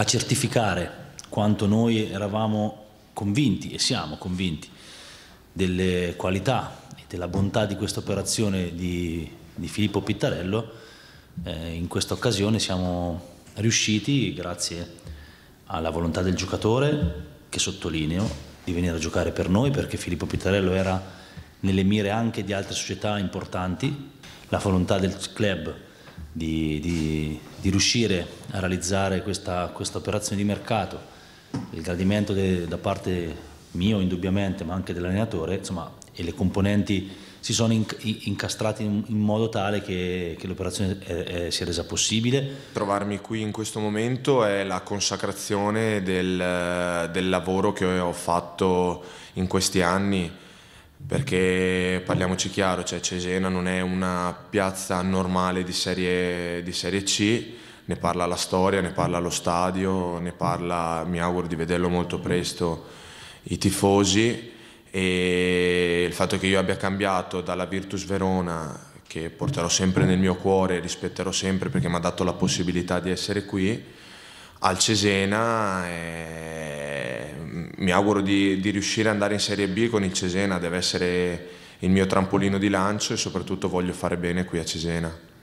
a certificare quanto noi eravamo convinti e siamo convinti delle qualità e della bontà di questa operazione di, di Filippo Pittarello, eh, in questa occasione siamo riusciti, grazie alla volontà del giocatore, che sottolineo, di venire a giocare per noi perché Filippo Pittarello era nelle mire anche di altre società importanti, la volontà del club di, di, di riuscire a realizzare questa, questa, operazione di mercato, il gradimento de, da parte mio indubbiamente, ma anche dell'allenatore, insomma, e le componenti si sono inc incastrati in, in, modo tale che, che l'operazione eh, eh, si è resa possibile. Trovarmi qui in questo momento è la consacrazione del, del lavoro che ho fatto in questi anni perché parliamoci chiaro, cioè Cesena non è una piazza normale di serie, di serie, C, ne parla la storia, ne parla lo stadio, ne parla, mi auguro di vederlo molto presto, i tifosi e il fatto che io abbia cambiato dalla Virtus Verona, che porterò sempre nel mio cuore e rispetterò sempre perché mi ha dato la possibilità di essere qui, al Cesena... È mi auguro di, di riuscire ad andare in Serie B con il Cesena, deve essere il mio trampolino di lancio e soprattutto voglio fare bene qui a Cesena.